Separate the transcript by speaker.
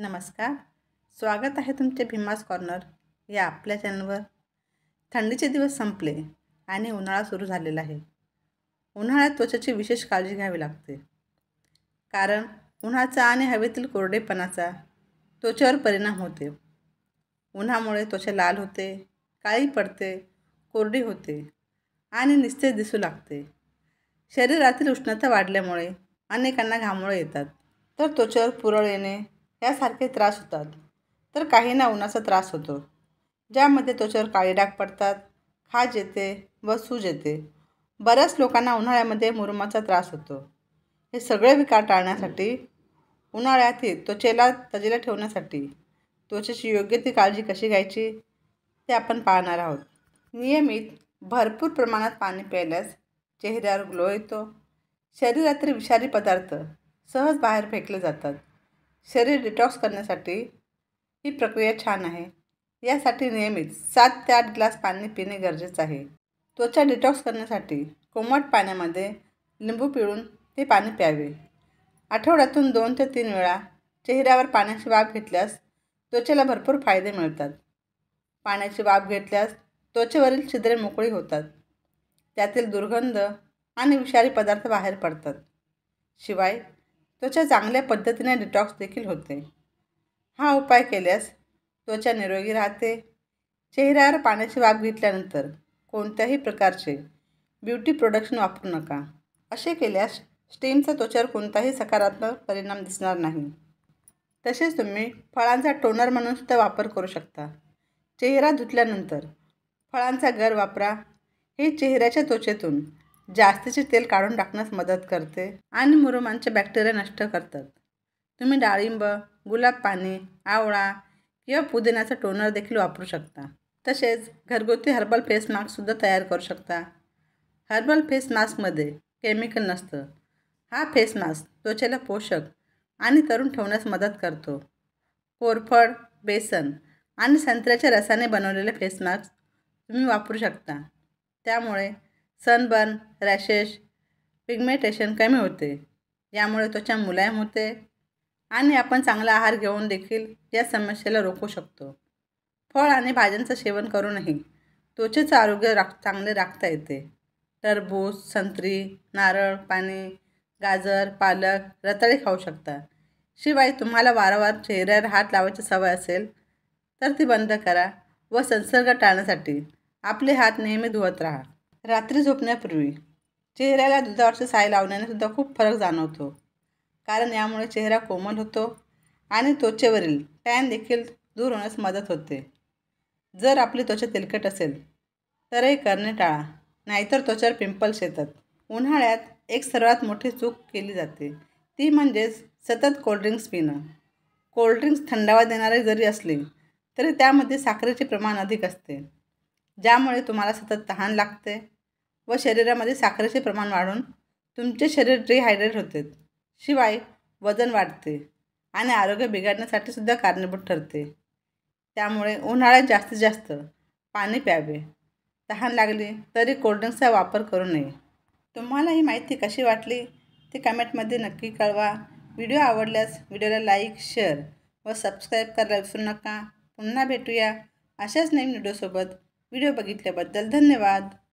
Speaker 1: नमस्कार स्वागत आहे तुमचे भीमास कॉर्नर या आपल्या चॅनलवर थंडीचे दिवस संपले आणि उन्हाळा सुरू झालेला आहे उन्हाळ्यात त्वचेची विशेष काळजी घ्यावी लागते कारण उन्हाचा आणि हवेतील कोरडेपणाचा त्वचेवर परिणाम होते उन्हामुळे त्वचा लाल होते काळी पडते कोरडी होते आणि निस्तेज दिसू लागते शरीरातील उष्णता वाढल्यामुळे अनेकांना घामोळे येतात तर त्वचेवर पुरळ येणे यासारखे त्रास होतात तर काहींना उन्हाचा त्रास होतो ज्यामध्ये त्वचेवर काळे डाग पडतात खाज येते व सूज येते बऱ्याच लोकांना उन्हाळ्यामध्ये मुरुमाचा त्रास होतो हे सगळे विकार टाळण्यासाठी उन्हाळ्यातील त्वचेला तजेला ठेवण्यासाठी त्वचेची योग्य ती काळजी कशी घ्यायची ते आपण पाहणार आहोत नियमित भरपूर प्रमाणात पाणी प्यायल्यास चेहऱ्यावर ग्लो येतो शरीरातील विषारी पदार्थ सहज बाहेर फेकले जातात शरीर डिटॉक्स करण्यासाठी ही प्रक्रिया छान आहे यासाठी नियमित सात ते आठ ग्लास पाणी पिणे गरजेचं आहे त्वचा डिटॉक्स करण्यासाठी कोमट पाण्यामध्ये लिंबू पिळून ते पाणी प्यावे आठवड्यातून दोन ते तीन वेळा चेहऱ्यावर पाण्याची वाफ घेतल्यास त्वचेला भरपूर फायदे मिळतात पाण्याची वाफ घेतल्यास त्वचेवरील छिद्रे मोकळी होतात त्यातील दुर्गंध आणि विषारी पदार्थ बाहेर पडतात शिवाय त्वचा चांगल्या पद्धतीने डिटॉक्स देखील होते हा उपाय केल्यास त्वचा निरोगी राहते चेहऱ्यावर पाण्याची वाघ घेतल्यानंतर कोणत्याही प्रकारचे ब्युटी प्रोडक्शन वापरू नका असे केल्यास स्टीमचा त्वचावर कोणताही सकारात्मक परिणाम दिसणार नाही तसेच तुम्ही फळांचा टोनर म्हणून सुद्धा वापर करू शकता चेहरा धुतल्यानंतर फळांचा गर वापरा हे चेहऱ्याच्या त्वचेतून जास्तीचे तेल काढून टाकण्यास मदत करते आणि मुरुमांचे बॅक्टेरिया नष्ट करतात तुम्ही डाळिंब गुलाब पाणी आवळा किंवा पुदिन्याचा टोनर देखील वापरू शकता तसेच घरगुती हर्बल फेस मास्कसुद्धा तयार करू शकता हर्बल फेस मास्कमध्ये केमिकल नसतं हा फेस मास्क त्वचेला पोषक आणि तरुण ठेवण्यास मदत करतो कोरफड बेसन आणि संत्र्याच्या रसाने बनवलेले फेस मास्क तुम्ही वापरू शकता त्यामुळे सनबर्न रॅशेस पिगमेंटेशन कमी होते यामुळे त्वचा मुलायम होते आणि आपण चांगला आहार घेऊन देखील या समस्येला रोखू शकतो फळ आणि भाज्यांचं सेवन करूनही त्वचेचं आरोग्य राख चांगले राखता येते टरबूज संत्री नारळ पाणी गाजर पालक रताळे खाऊ शकता शिवाय तुम्हाला वारंवार चेहऱ्यावर हात लावायची सवय असेल तर ती बंद करा व संसर्ग टाळण्यासाठी आपले हात नेहमी धुवत राहा रात्री झोपण्यापूर्वी चेहऱ्याला दुधावरचे साय लावण्याने सुद्धा खूप फरक जाणवतो कारण यामुळे चेहरा कोमल होतो आणि त्वचेवरील टॅन देखील दूर होण्यास मदत होते जर आपली त्वचा तेलकट असेल तरही करणे टाळा नाहीतर त्वचेवर पिंपल्स येतात उन्हाळ्यात एक सर्वात मोठी चूक केली जाते ती म्हणजेच सतत कोल्ड्रिंक्स पिणं कोल्ड्रिंक्स थंडावा देणारे जरी असले तरी त्यामध्ये साखरेचे प्रमाण अधिक असते ज्यामुळे तुम्हाला सतत तहान लागते व शरीरामध्ये साखरेचे प्रमाण वाढून तुमचे शरीर डिहायड्रेट होते शिवाय वजन वाढते आणि आरोग्य बिघडण्यासाठी सुद्धा कारणीभूत ठरते त्यामुळे उन्हाळ्यात जास्तीत जास्त पाणी प्यावे तहान लागली तरी कोल्ड्रिंक्सचा वापर करू नये तुम्हाला ही माहिती कशी वाटली ते कमेंटमध्ये नक्की कळवा व्हिडिओ आवडल्यास व्हिडिओला लाईक शेअर व सबस्क्राईब करायला विसरू नका पुन्हा भेटूया अशाच नवीन व्हिडिओसोबत व्हिडिओ बघितल्याबद्दल धन्यवाद